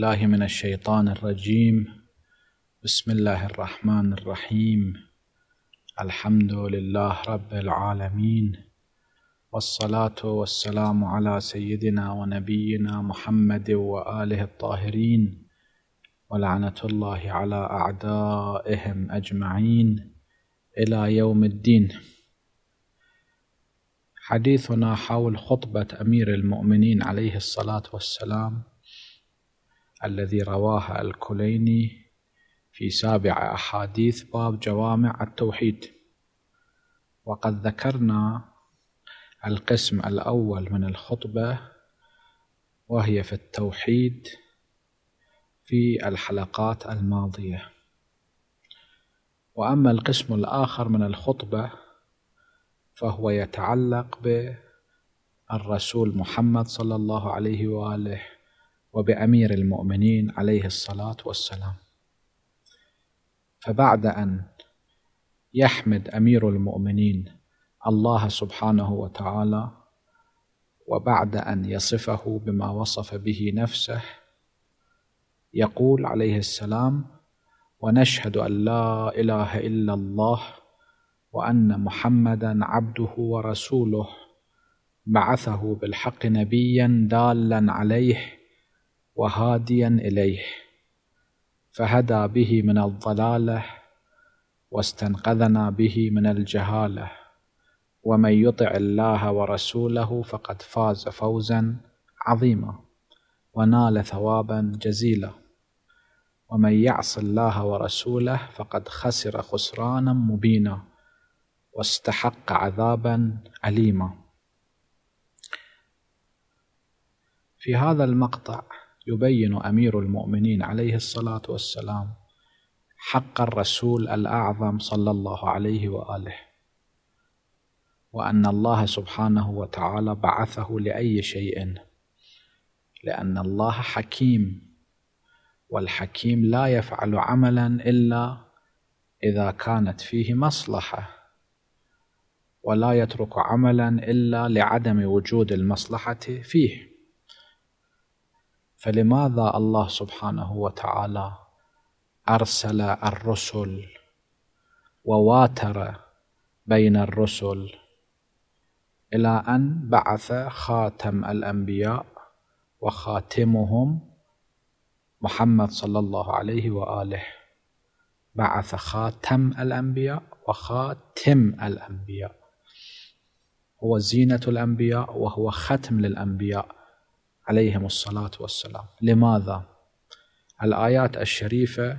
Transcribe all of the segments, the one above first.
بالله من الشيطان الرجيم بسم الله الرحمن الرحيم الحمد لله رب العالمين والصلاه والسلام على سيدنا ونبينا محمد واله الطاهرين ولعنه الله على اعدائهم اجمعين الى يوم الدين حديثنا حول خطبه امير المؤمنين عليه الصلاه والسلام الذي رواه الكليني في سابع أحاديث باب جوامع التوحيد وقد ذكرنا القسم الأول من الخطبة وهي في التوحيد في الحلقات الماضية وأما القسم الآخر من الخطبة فهو يتعلق بالرسول محمد صلى الله عليه وآله وبأمير المؤمنين عليه الصلاة والسلام فبعد أن يحمد أمير المؤمنين الله سبحانه وتعالى وبعد أن يصفه بما وصف به نفسه يقول عليه السلام ونشهد أن لا إله إلا الله وأن محمدا عبده ورسوله بعثه بالحق نبيا دالا عليه وهاديا اليه فهدى به من الضلاله واستنقذنا به من الجهاله ومن يطع الله ورسوله فقد فاز فوزا عظيما ونال ثوابا جزيلا ومن يعص الله ورسوله فقد خسر خسرانا مبينا واستحق عذابا اليما في هذا المقطع يبين امير المؤمنين عليه الصلاه والسلام حق الرسول الاعظم صلى الله عليه واله وان الله سبحانه وتعالى بعثه لاي شيء لان الله حكيم والحكيم لا يفعل عملا الا اذا كانت فيه مصلحه ولا يترك عملا الا لعدم وجود المصلحه فيه فلماذا الله سبحانه وتعالى ارسل الرسل وواتر بين الرسل الى ان بعث خاتم الانبياء وخاتمهم محمد صلى الله عليه واله بعث خاتم الانبياء وخاتم الانبياء هو زينه الانبياء وهو ختم للانبياء عليهم الصلاة والسلام لماذا؟ الآيات الشريفة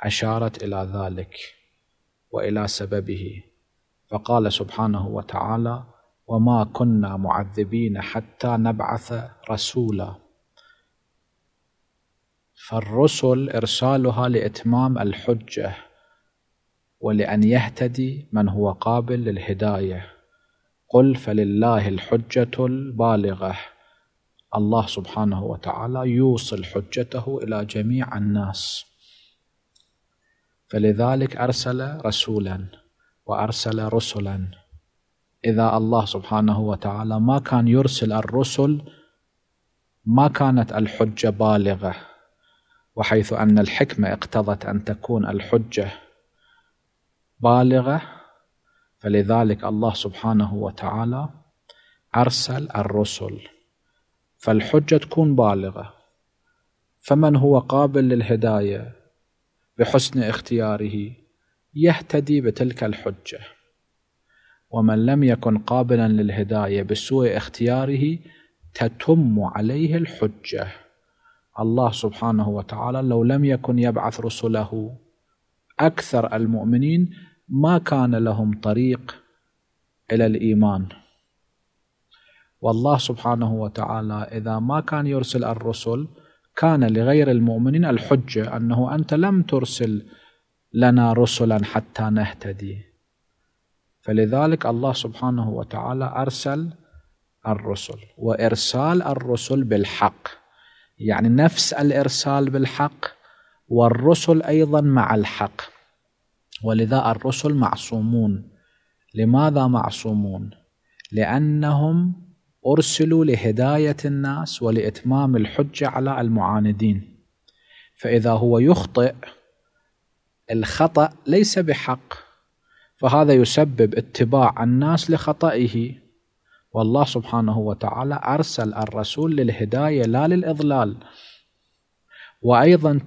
أشارت إلى ذلك وإلى سببه فقال سبحانه وتعالى وما كنا معذبين حتى نبعث رسولا فالرسل إرسالها لإتمام الحجة ولأن يهتدي من هو قابل للهداية قل فلله الحجة البالغة الله سبحانه وتعالى يوصل حجته الى جميع الناس فلذلك ارسل رسولا وارسل رسلا اذا الله سبحانه وتعالى ما كان يرسل الرسل ما كانت الحجه بالغه وحيث ان الحكمه اقتضت ان تكون الحجه بالغه فلذلك الله سبحانه وتعالى ارسل الرسل فالحجة تكون بالغة فمن هو قابل للهداية بحسن اختياره يهتدي بتلك الحجة ومن لم يكن قابلا للهداية بسوء اختياره تتم عليه الحجة الله سبحانه وتعالى لو لم يكن يبعث رسله أكثر المؤمنين ما كان لهم طريق إلى الإيمان والله سبحانه وتعالى إذا ما كان يرسل الرسل كان لغير المؤمنين الحجة أنه أنت لم ترسل لنا رسلا حتى نهتدي فلذلك الله سبحانه وتعالى أرسل الرسل وإرسال الرسل بالحق يعني نفس الإرسال بالحق والرسل أيضا مع الحق ولذا الرسل معصومون لماذا معصومون؟ لأنهم أرسلوا لهداية الناس ولإتمام الحجة على المعاندين فإذا هو يخطئ الخطأ ليس بحق فهذا يسبب اتباع الناس لخطئه والله سبحانه وتعالى أرسل الرسول للهداية لا للإضلال وأيضا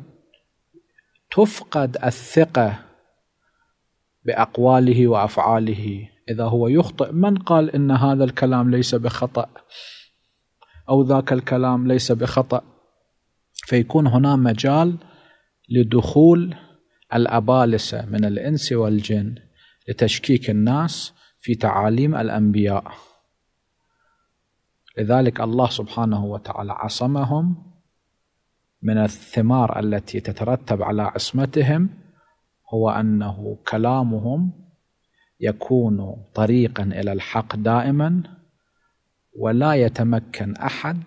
تفقد الثقة بأقواله وأفعاله إذا هو يخطئ من قال إن هذا الكلام ليس بخطأ أو ذاك الكلام ليس بخطأ فيكون هنا مجال لدخول الأبالسة من الإنس والجن لتشكيك الناس في تعاليم الأنبياء لذلك الله سبحانه وتعالى عصمهم من الثمار التي تترتب على عصمتهم هو أنه كلامهم يكون طريقا الى الحق دائما ولا يتمكن احد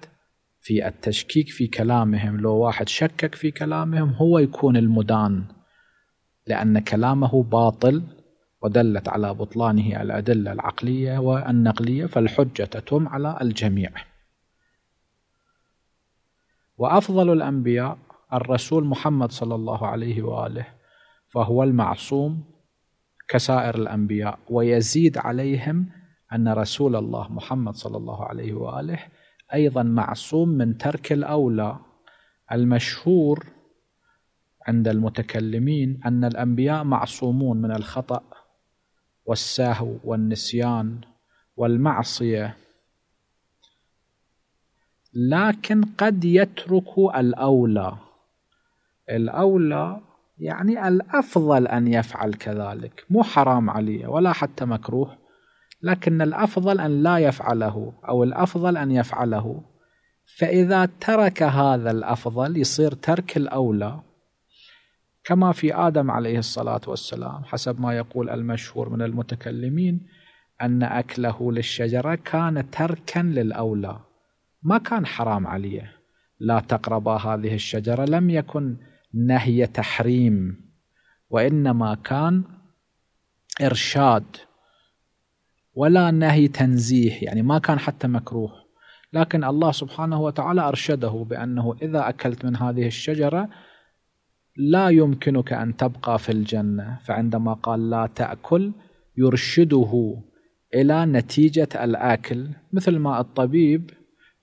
في التشكيك في كلامهم لو واحد شكك في كلامهم هو يكون المدان لان كلامه باطل ودلت على بطلانه الادله العقليه والنقليه فالحجه تتم على الجميع وافضل الانبياء الرسول محمد صلى الله عليه واله فهو المعصوم كسائر الأنبياء ويزيد عليهم أن رسول الله محمد صلى الله عليه وآله أيضا معصوم من ترك الأولى المشهور عند المتكلمين أن الأنبياء معصومون من الخطأ والسهو والنسيان والمعصية لكن قد يترك الأولى الأولى يعني الأفضل أن يفعل كذلك مو حرام عليه ولا حتى مكروه لكن الأفضل أن لا يفعله أو الأفضل أن يفعله فإذا ترك هذا الأفضل يصير ترك الأولى كما في آدم عليه الصلاة والسلام حسب ما يقول المشهور من المتكلمين أن أكله للشجرة كان تركا للأولى ما كان حرام عليه لا تقربا هذه الشجرة لم يكن نهي تحريم وانما كان ارشاد ولا نهي تنزيه يعني ما كان حتى مكروه لكن الله سبحانه وتعالى ارشده بانه اذا اكلت من هذه الشجره لا يمكنك ان تبقى في الجنه فعندما قال لا تاكل يرشده الى نتيجه الاكل مثل ما الطبيب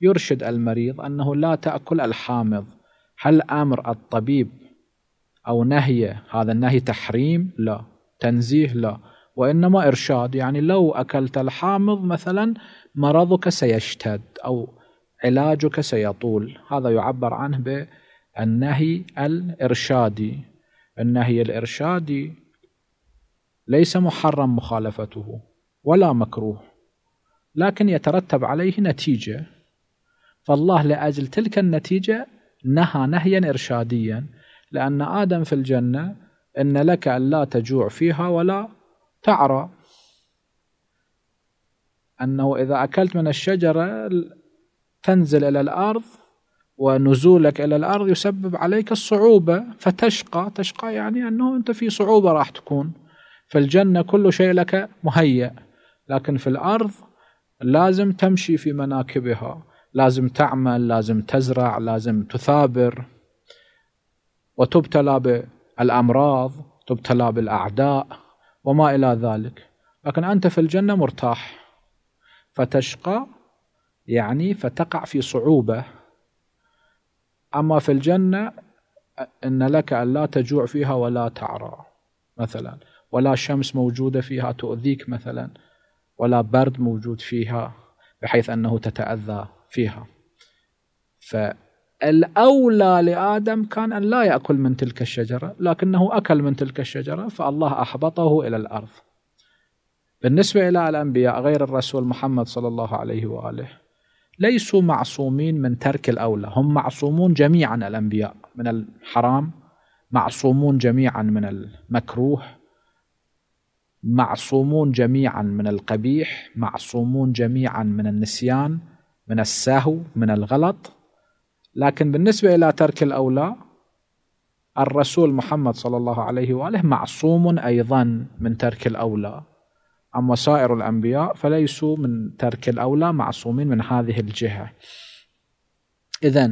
يرشد المريض انه لا تاكل الحامض هل أمر الطبيب أو نهي هذا النهي تحريم لا تنزيه لا وإنما إرشاد يعني لو أكلت الحامض مثلا مرضك سيشتد أو علاجك سيطول هذا يعبر عنه بالنهي الإرشادي النهي الإرشادي ليس محرم مخالفته ولا مكروه لكن يترتب عليه نتيجة فالله لأجل تلك النتيجة نهى نهيا إرشاديا لأن آدم في الجنة إن لك ألا تجوع فيها ولا تعرى أنه إذا أكلت من الشجرة تنزل إلى الأرض ونزولك إلى الأرض يسبب عليك الصعوبة فتشقى تشقى يعني أنه أنت في صعوبة راح تكون في الجنة كل شيء لك مهيأ لكن في الأرض لازم تمشي في مناكبها لازم تعمل لازم تزرع لازم تثابر وتبتلى بالامراض تبتلى بالاعداء وما الى ذلك لكن انت في الجنه مرتاح فتشقى يعني فتقع في صعوبه اما في الجنه ان لك ان لا تجوع فيها ولا تعرى مثلا ولا شمس موجوده فيها تؤذيك مثلا ولا برد موجود فيها بحيث انه تتاذى فيها فالأولى لآدم كان أن لا يأكل من تلك الشجرة لكنه أكل من تلك الشجرة فالله أحبطه إلى الأرض بالنسبة إلى الأنبياء غير الرسول محمد صلى الله عليه وآله ليسوا معصومين من ترك الأولى هم معصومون جميعا الأنبياء من الحرام معصومون جميعا من المكروه معصومون جميعا من القبيح معصومون جميعا من النسيان من السهو من الغلط لكن بالنسبة إلى ترك الأولى الرسول محمد صلى الله عليه وآله معصوم أيضا من ترك الأولى أما سائر الأنبياء فليسوا من ترك الأولى معصومين من هذه الجهة إذا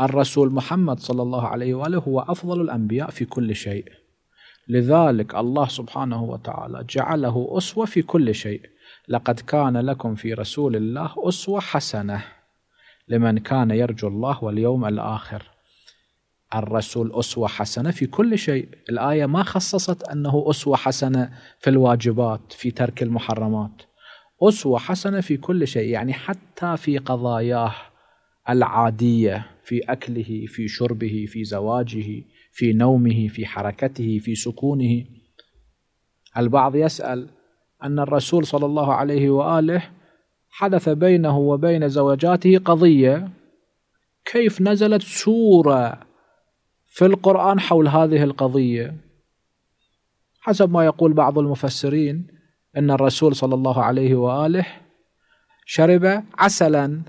الرسول محمد صلى الله عليه وآله هو أفضل الأنبياء في كل شيء لذلك الله سبحانه وتعالى جعله أسوة في كل شيء لقد كان لكم في رسول الله أسوة حسنة لمن كان يرجو الله واليوم الآخر الرسول أسوة حسنة في كل شيء الآية ما خصصت أنه أسوة حسنة في الواجبات في ترك المحرمات أسوة حسنة في كل شيء يعني حتى في قضاياه العادية في أكله في شربه في زواجه في نومه في حركته في سكونه البعض يسأل أن الرسول صلى الله عليه وآله حدث بينه وبين زوجاته قضية كيف نزلت سورة في القرآن حول هذه القضية حسب ما يقول بعض المفسرين أن الرسول صلى الله عليه وآله شرب عسلا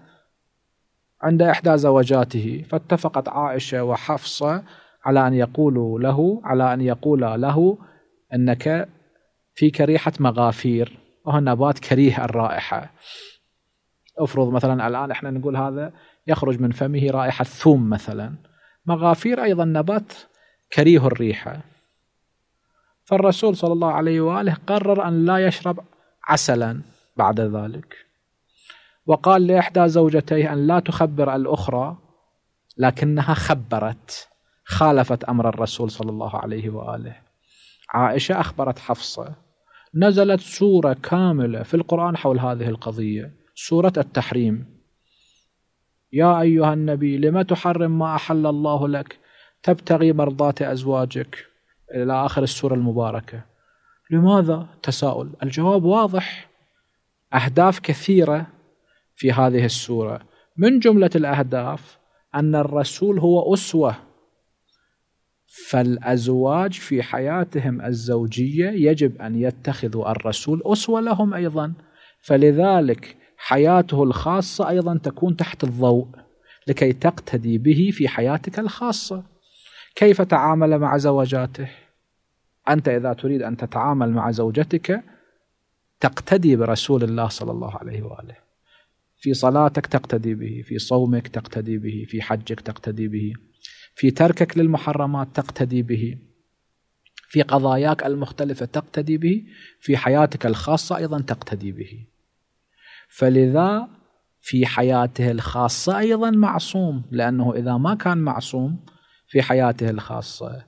عند إحدى زوجاته فاتفقت عائشة وحفصة على أن يقولوا له على أن يقولا له أنك فيك ريحة مغافير وهو النبات كريه الرائحة افرض مثلا الآن احنا نقول هذا يخرج من فمه رائحة ثوم مثلا مغافير أيضا نبات كريه الريحة فالرسول صلى الله عليه وآله قرر أن لا يشرب عسلا بعد ذلك وقال لإحدى زوجتيه أن لا تخبر الأخرى لكنها خبرت خالفت أمر الرسول صلى الله عليه وآله عائشة أخبرت حفصة نزلت سورة كاملة في القرآن حول هذه القضية سورة التحريم يا أيها النبي لم تحرم ما أحل الله لك تبتغي مرضات أزواجك إلى آخر السورة المباركة لماذا تساؤل الجواب واضح أهداف كثيرة في هذه السورة من جملة الأهداف أن الرسول هو أسوة فالأزواج في حياتهم الزوجية يجب أن يتخذوا الرسول أسوة لهم أيضا فلذلك حياته الخاصة أيضا تكون تحت الضوء لكي تقتدي به في حياتك الخاصة كيف تعامل مع زوجاته أنت إذا تريد أن تتعامل مع زوجتك تقتدي برسول الله صلى الله عليه وآله في صلاتك تقتدي به في صومك تقتدي به في حجك تقتدي به في تركك للمحرمات تقتدي به في قضاياك المختلفة تقتدي به في حياتك الخاصة أيضا تقتدي به فلذا في حياته الخاصة أيضا معصوم لأنه إذا ما كان معصوم في حياته الخاصة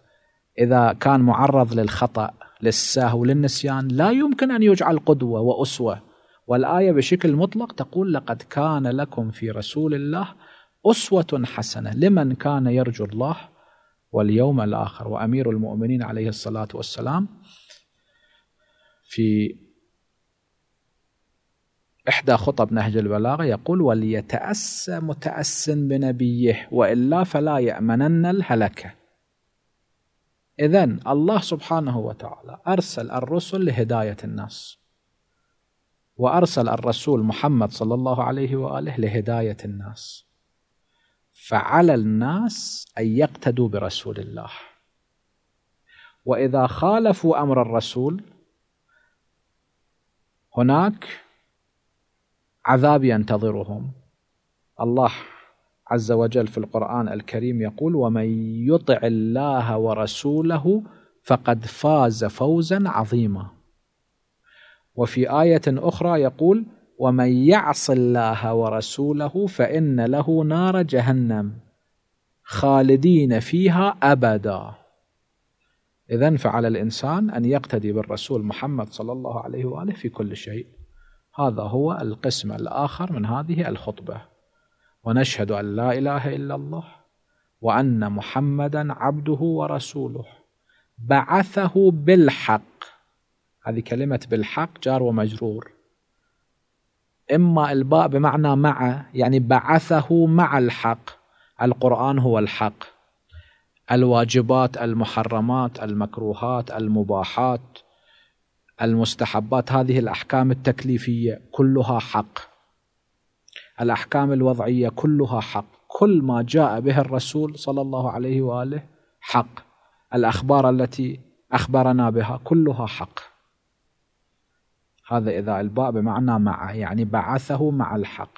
إذا كان معرض للخطأ للسهو للنسيان لا يمكن أن يجعل قدوة وأسوة والآية بشكل مطلق تقول لقد كان لكم في رسول الله أسوة حسنة لمن كان يرجو الله واليوم الآخر وأمير المؤمنين عليه الصلاة والسلام في إحدى خطب نهج البلاغة يقول وليتأس متأس بنبيه وإلا فلا يأمنن الهلكة إذا الله سبحانه وتعالى أرسل الرسل لهداية الناس وأرسل الرسول محمد صلى الله عليه وآله لهداية الناس فعلى الناس أن يقتدوا برسول الله وإذا خالفوا أمر الرسول هناك عذاب ينتظرهم الله عز وجل في القرآن الكريم يقول ومن يطع الله ورسوله فقد فاز فوزا عظيما وفي آية أخرى يقول ومن يعص الله ورسوله فان له نار جهنم خالدين فيها ابدا اذا فعلى الانسان ان يقتدي بالرسول محمد صلى الله عليه واله في كل شيء هذا هو القسم الاخر من هذه الخطبه ونشهد ان لا اله الا الله وان محمدا عبده ورسوله بعثه بالحق هذه كلمه بالحق جار ومجرور إما الباء بمعنى مع يعني بعثه مع الحق القرآن هو الحق الواجبات المحرمات المكروهات المباحات المستحبات هذه الأحكام التكليفية كلها حق الأحكام الوضعية كلها حق كل ما جاء به الرسول صلى الله عليه وآله حق الأخبار التي أخبرنا بها كلها حق هذا إذا الباء بمعنى مع يعني بعثه مع الحق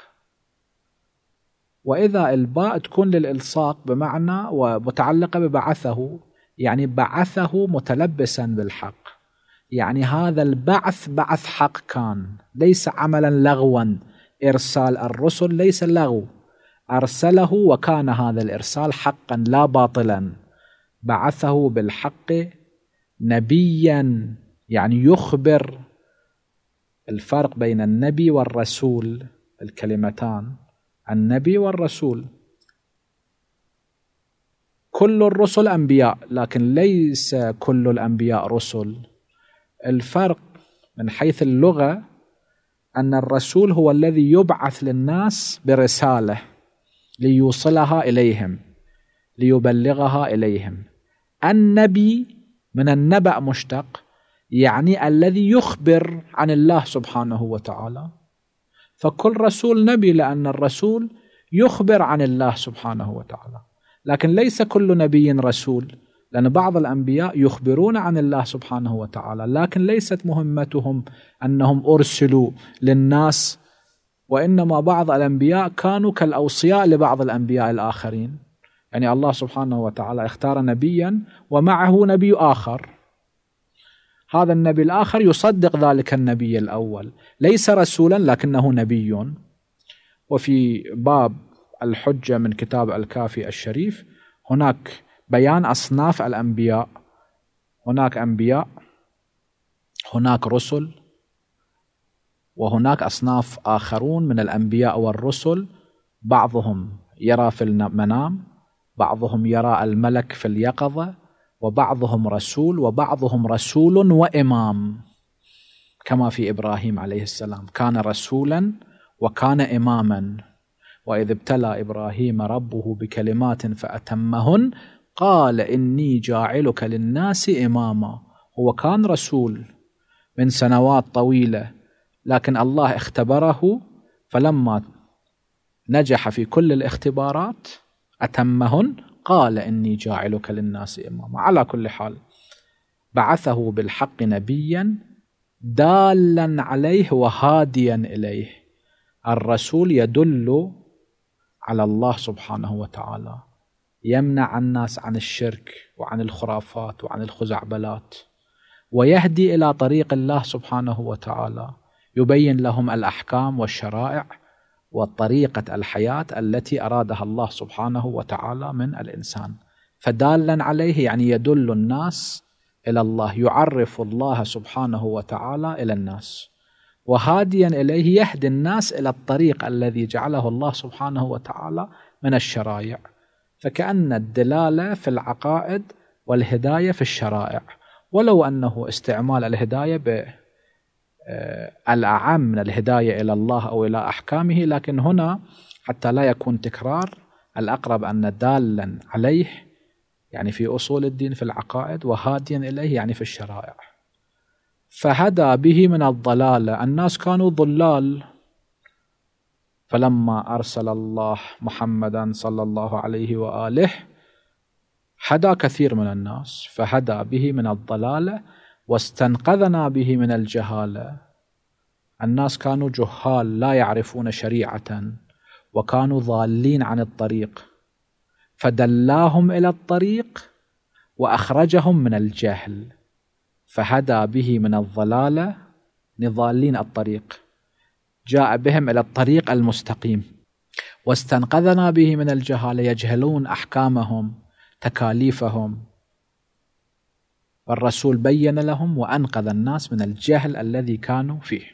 وإذا الباء تكون للإلصاق بمعنى ومتعلقة ببعثه يعني بعثه متلبسا بالحق يعني هذا البعث بعث حق كان ليس عملا لغوا إرسال الرسل ليس لغو أرسله وكان هذا الإرسال حقا لا باطلا بعثه بالحق نبيا يعني يخبر الفرق بين النبي والرسول الكلمتان النبي والرسول كل الرسل انبياء لكن ليس كل الانبياء رسل الفرق من حيث اللغه ان الرسول هو الذي يبعث للناس برساله ليوصلها اليهم ليبلغها اليهم النبي من النبأ مشتق يعني الذي يخبر عن الله سبحانه وتعالى فكل رسول نبي لأن الرسول يخبر عن الله سبحانه وتعالى لكن ليس كل نبي رسول لأن بعض الأنبياء يخبرون عن الله سبحانه وتعالى لكن ليست مهمتهم أنهم أرسلوا للناس وإنما بعض الأنبياء كانوا كالأوصياء لبعض الأنبياء الآخرين يعني الله سبحانه وتعالى اختار نبيا ومعه نبي آخر هذا النبي الآخر يصدق ذلك النبي الأول ليس رسولا لكنه نبي وفي باب الحجة من كتاب الكافي الشريف هناك بيان أصناف الأنبياء هناك أنبياء هناك رسل وهناك أصناف آخرون من الأنبياء والرسل بعضهم يرى في المنام بعضهم يرى الملك في اليقظة وبعضهم رسول وبعضهم رسول وامام كما في ابراهيم عليه السلام كان رسولا وكان اماما واذ ابتلى ابراهيم ربه بكلمات فاتمهن قال اني جاعلك للناس اماما هو كان رسول من سنوات طويله لكن الله اختبره فلما نجح في كل الاختبارات اتمهن قال إني جاعلك للناس إماما على كل حال بعثه بالحق نبيا دالا عليه وهاديا إليه الرسول يدل على الله سبحانه وتعالى يمنع الناس عن الشرك وعن الخرافات وعن الخزعبلات ويهدي الى طريق الله سبحانه وتعالى يبين لهم الاحكام والشرائع وطريقة الحياة التي أرادها الله سبحانه وتعالى من الإنسان فدالا عليه يعني يدل الناس إلى الله يعرف الله سبحانه وتعالى إلى الناس وهاديا إليه يهدي الناس إلى الطريق الذي جعله الله سبحانه وتعالى من الشرائع فكأن الدلالة في العقائد والهداية في الشرائع ولو أنه استعمال الهداية آه، الأعم من الهداية إلى الله أو إلى أحكامه لكن هنا حتى لا يكون تكرار الأقرب أن دالا عليه يعني في أصول الدين في العقائد وهاديا إليه يعني في الشرائع فهدى به من الضلالة الناس كانوا ضلال فلما أرسل الله محمدا صلى الله عليه وآله هدى كثير من الناس فهدى به من الضلاله واستنقذنا به من الجهاله الناس كانوا جهال لا يعرفون شريعه وكانوا ضالين عن الطريق فدلاهم الى الطريق واخرجهم من الجهل فهدى به من الضلاله لضالين الطريق جاء بهم الى الطريق المستقيم واستنقذنا به من الجهاله يجهلون احكامهم تكاليفهم والرسول بين لهم وأنقذ الناس من الجهل الذي كانوا فيه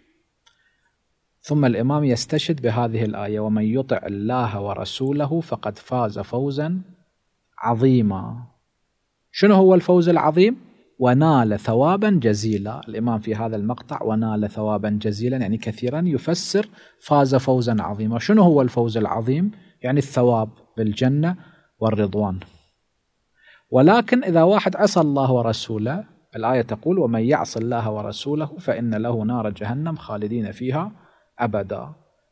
ثم الإمام يستشهد بهذه الآية ومن يطع الله ورسوله فقد فاز فوزا عظيما شنو هو الفوز العظيم؟ ونال ثوابا جزيلا الإمام في هذا المقطع ونال ثوابا جزيلا يعني كثيرا يفسر فاز فوزا عظيما شنو هو الفوز العظيم؟ يعني الثواب بالجنة والرضوان ولكن إذا واحد عصى الله ورسوله الآية تقول ومن يعص الله ورسوله فإن له نار جهنم خالدين فيها أبدا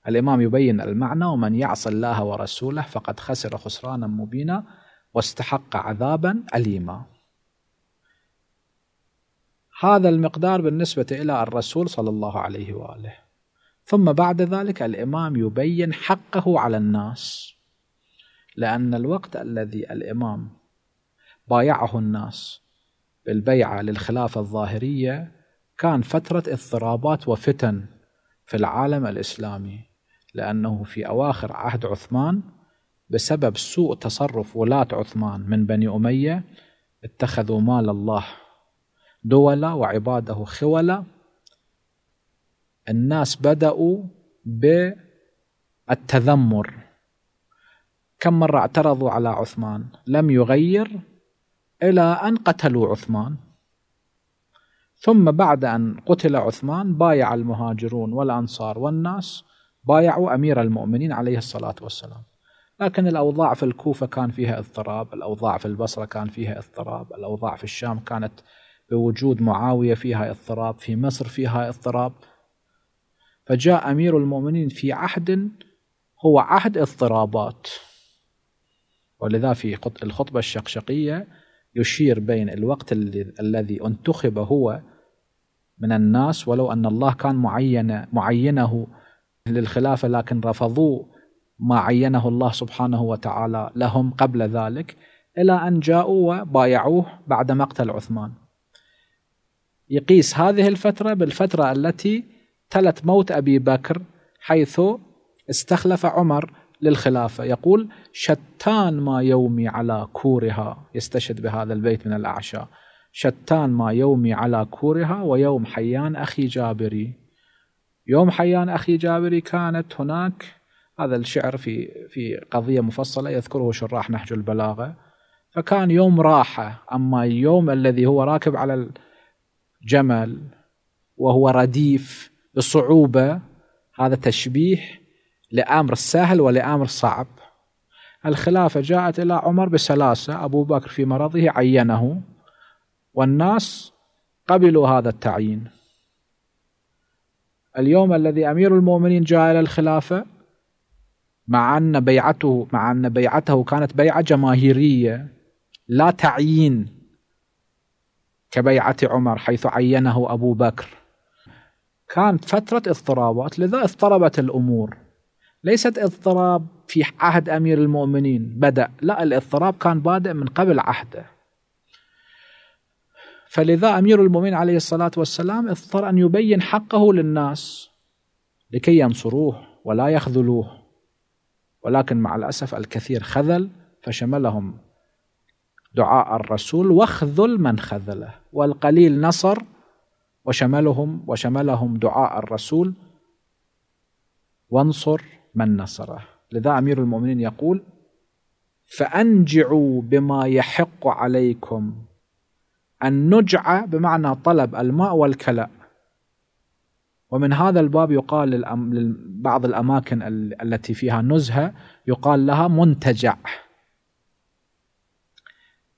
الإمام يبين المعنى ومن يعص الله ورسوله فقد خسر خسرانا مبينا واستحق عذابا أليما هذا المقدار بالنسبة إلى الرسول صلى الله عليه وآله ثم بعد ذلك الإمام يبين حقه على الناس لأن الوقت الذي الإمام بايعه الناس بالبيعة للخلافة الظاهرية كان فترة اضطرابات وفتن في العالم الإسلامي لأنه في أواخر عهد عثمان بسبب سوء تصرف ولاة عثمان من بني أمية اتخذوا مال الله دولا وعباده خولا الناس بدأوا بالتذمر كم مرة اعترضوا على عثمان لم يغير إلى أن قتلوا عثمان ثم بعد أن قتل عثمان بايع المهاجرون والأنصار والناس بايعوا أمير المؤمنين عليه الصلاة والسلام لكن الأوضاع في الكوفة كان فيها اضطراب الأوضاع في البصرة كان فيها اضطراب الأوضاع في الشام كانت بوجود معاوية فيها اضطراب في مصر فيها اضطراب فجاء أمير المؤمنين في عهد هو عهد اضطرابات ولذا في الخطبة الشقشقية يشير بين الوقت الذي انتخب هو من الناس ولو أن الله كان معين معينه للخلافة لكن رفضوا ما عينه الله سبحانه وتعالى لهم قبل ذلك إلى أن جاءوا وبايعوه بعد مقتل عثمان يقيس هذه الفترة بالفترة التي تلت موت أبي بكر حيث استخلف عمر للخلافة يقول شتان ما يومي على كورها يستشهد بهذا البيت من الأعشاء شتان ما يومي على كورها ويوم حيان أخي جابري يوم حيان أخي جابري كانت هناك هذا الشعر في في قضية مفصلة يذكره شراح نهج البلاغة فكان يوم راحة أما اليوم الذي هو راكب على الجمل وهو رديف بصعوبة هذا تشبيه لامر السهل ولامر الصعب الخلافه جاءت الى عمر بسلاسه ابو بكر في مرضه عينه والناس قبلوا هذا التعيين اليوم الذي امير المؤمنين جاء الى الخلافه مع ان بيعته مع ان بيعته كانت بيعه جماهيريه لا تعيين كبيعه عمر حيث عينه ابو بكر كانت فتره اضطرابات لذا اضطربت الامور ليست اضطراب في عهد امير المؤمنين بدا لا الاضطراب كان بادئ من قبل عهده فلذا امير المؤمنين عليه الصلاه والسلام اضطر ان يبين حقه للناس لكي ينصروه ولا يخذلوه ولكن مع الاسف الكثير خذل فشملهم دعاء الرسول واخذل من خذله والقليل نصر وشملهم وشملهم دعاء الرسول وانصر من نصره لذا أمير المؤمنين يقول فأنجعوا بما يحق عليكم النجعة بمعنى طلب الماء والكلاء ومن هذا الباب يقال لبعض الأماكن التي فيها نزهة يقال لها منتجع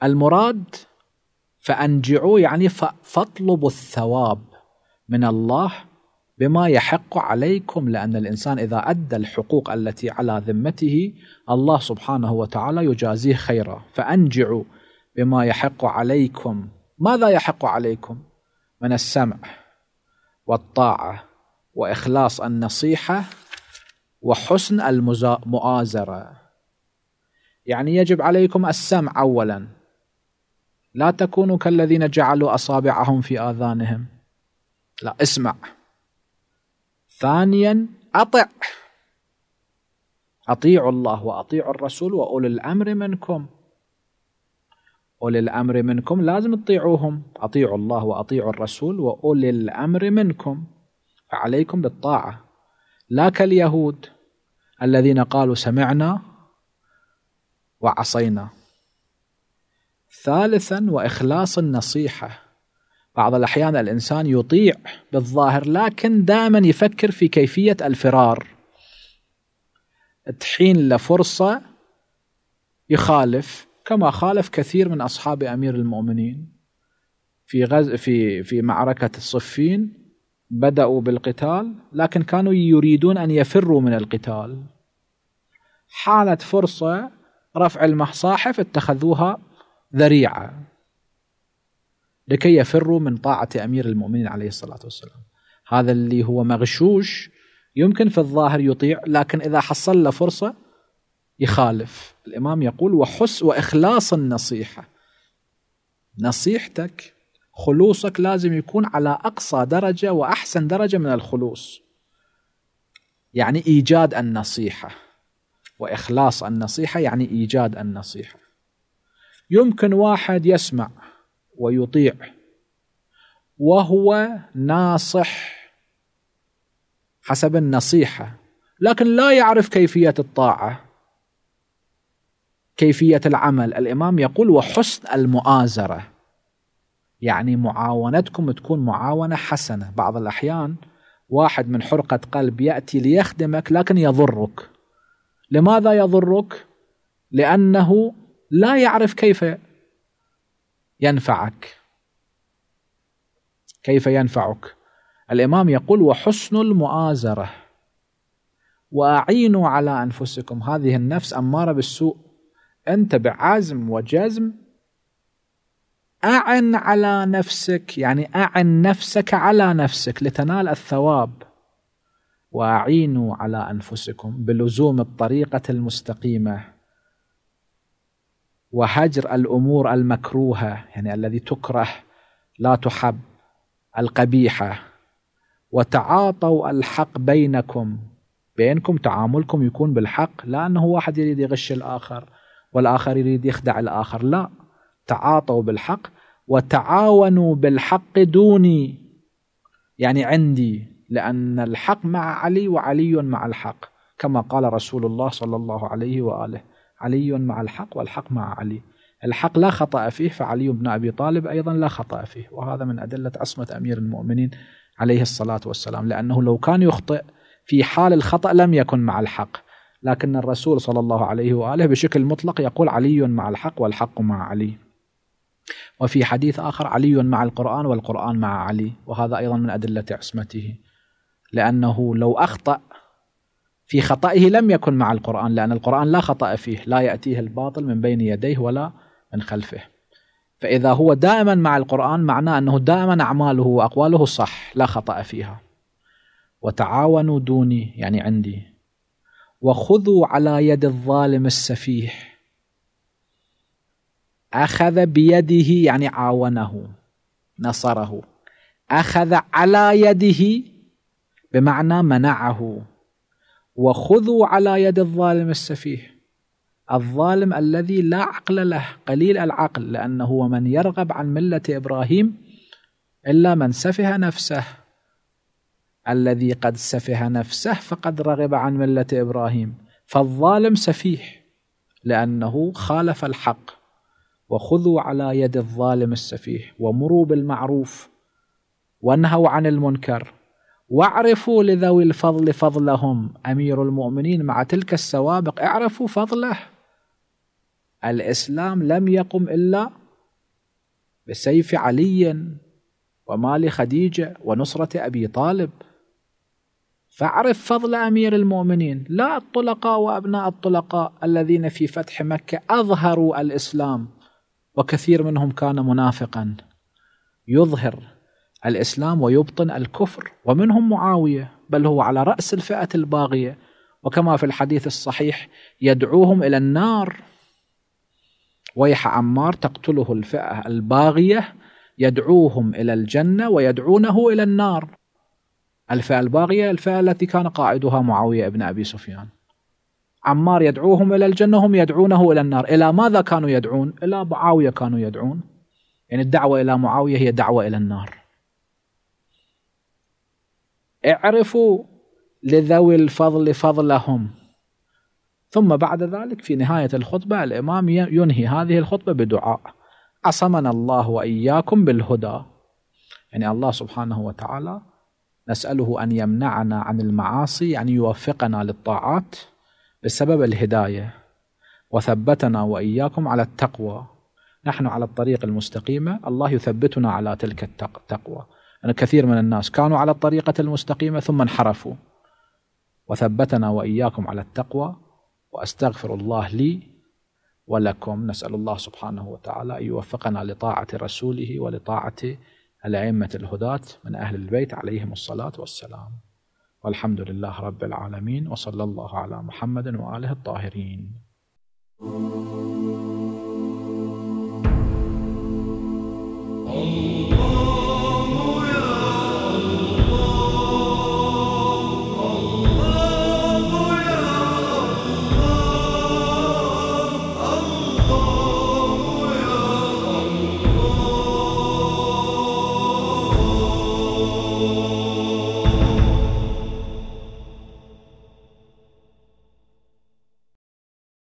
المراد فأنجعوا يعني فاطلبوا الثواب من الله بما يحق عليكم لأن الإنسان إذا أدى الحقوق التي على ذمته الله سبحانه وتعالى يجازيه خيرا فأنجعوا بما يحق عليكم ماذا يحق عليكم من السمع والطاعة وإخلاص النصيحة وحسن المؤازرة يعني يجب عليكم السمع أولا لا تكونوا كالذين جعلوا أصابعهم في آذانهم لا اسمع ثانيا أطع أطيعوا الله وأطيعوا الرسول وأولي الأمر منكم أولي الأمر منكم لازم تطيعوهم أطيعوا الله وأطيعوا الرسول وأولي الأمر منكم فعليكم بالطاعة لا كاليهود الذين قالوا سمعنا وعصينا ثالثا وإخلاص النصيحة بعض الأحيان الإنسان يطيع بالظاهر لكن دائما يفكر في كيفية الفرار تحين له فرصة يخالف كما خالف كثير من أصحاب أمير المؤمنين في غز في في معركة الصفين بدأوا بالقتال لكن كانوا يريدون أن يفروا من القتال حالة فرصة رفع المصاحف اتخذوها ذريعة لكي يفروا من طاعة أمير المؤمنين عليه الصلاة والسلام هذا اللي هو مغشوش يمكن في الظاهر يطيع لكن إذا حصل له فرصة يخالف الإمام يقول وحس وإخلاص النصيحة نصيحتك خلوصك لازم يكون على أقصى درجة وأحسن درجة من الخلوص يعني إيجاد النصيحة وإخلاص النصيحة يعني إيجاد النصيحة يمكن واحد يسمع ويطيع وهو ناصح حسب النصيحه لكن لا يعرف كيفيه الطاعه كيفيه العمل الامام يقول وحسن المؤازره يعني معاونتكم تكون معاونه حسنه بعض الاحيان واحد من حرقه قلب ياتي ليخدمك لكن يضرك لماذا يضرك لانه لا يعرف كيف ينفعك كيف ينفعك الإمام يقول وحسن المؤازرة وأعينوا على أنفسكم هذه النفس أمارة بالسوء أنت بعزم وجزم أعن على نفسك يعني أعن نفسك على نفسك لتنال الثواب وأعينوا على أنفسكم بلزوم الطريقة المستقيمة وهجر الأمور المكروهة يعني الذي تكره لا تحب القبيحة وتعاطوا الحق بينكم بينكم تعاملكم يكون بالحق لا أنه واحد يريد يغش الآخر والآخر يريد يخدع الآخر لا تعاطوا بالحق وتعاونوا بالحق دوني يعني عندي لأن الحق مع علي وعلي مع الحق كما قال رسول الله صلى الله عليه وآله علي مع الحق والحق مع علي الحق لا خطأ فيه فعلي بن أبي طالب أيضا لا خطأ فيه وهذا من أدلة عصمة أمير المؤمنين عليه الصلاة والسلام لأنه لو كان يخطئ في حال الخطأ لم يكن مع الحق لكن الرسول صلى الله عليه وآله بشكل مطلق يقول علي مع الحق والحق مع علي وفي حديث آخر علي مع القرآن والقرآن مع علي وهذا أيضا من أدلة عصمته لأنه لو أخطأ في خطئه لم يكن مع القرآن لأن القرآن لا خطأ فيه لا يأتيه الباطل من بين يديه ولا من خلفه فإذا هو دائما مع القرآن معناه أنه دائما أعماله وأقواله صح لا خطأ فيها وتعاونوا دوني يعني عندي وخذوا على يد الظالم السفيح أخذ بيده يعني عاونه نصره أخذ على يده بمعنى منعه وخذوا على يد الظالم السفيه الظالم الذي لا عقل له قليل العقل لأنه هو من يرغب عن ملة إبراهيم إلا من سفه نفسه الذي قد سفه نفسه فقد رغب عن ملة إبراهيم فالظالم سفيه لأنه خالف الحق وخذوا على يد الظالم السفيه ومروا بالمعروف وانهوا عن المنكر واعرفوا لذوي الفضل فضلهم امير المؤمنين مع تلك السوابق اعرفوا فضله الاسلام لم يقم الا بسيف علي ومال خديجه ونصره ابي طالب فاعرف فضل امير المؤمنين لا الطلقاء وابناء الطلقاء الذين في فتح مكه اظهروا الاسلام وكثير منهم كان منافقا يظهر الإسلام ويبطن الكفر ومنهم معاوية بل هو على رأس الفئة الباغية وكما في الحديث الصحيح يدعوهم إلى النار ويح عمار تقتله الفئة الباغية يدعوهم إلى الجنة ويدعونه إلى النار الفئة الباغية الفئة التي كان قائدها معاوية بن أبي سفيان عمار يدعوهم إلى الجنة هم يدعونه إلى النار إلى ماذا كانوا يدعون؟ إلى معاوية كانوا يدعون يعني الدعوة إلى معاوية هي دعوة إلى النار اعرفوا لذوي الفضل فضلهم ثم بعد ذلك في نهاية الخطبة الإمام ينهي هذه الخطبة بدعاء عصمنا الله وإياكم بالهدى يعني الله سبحانه وتعالى نسأله أن يمنعنا عن المعاصي أن يوفقنا للطاعات بسبب الهداية وثبتنا وإياكم على التقوى نحن على الطريق المستقيمة الله يثبتنا على تلك التقوى أن كثير من الناس كانوا على الطريقة المستقيمة ثم انحرفوا وثبتنا وإياكم على التقوى وأستغفر الله لي ولكم نسأل الله سبحانه وتعالى أن يوفقنا لطاعة رسوله ولطاعة الأئمة الهداة من أهل البيت عليهم الصلاة والسلام والحمد لله رب العالمين وصلى الله على محمد وآله الطاهرين Allah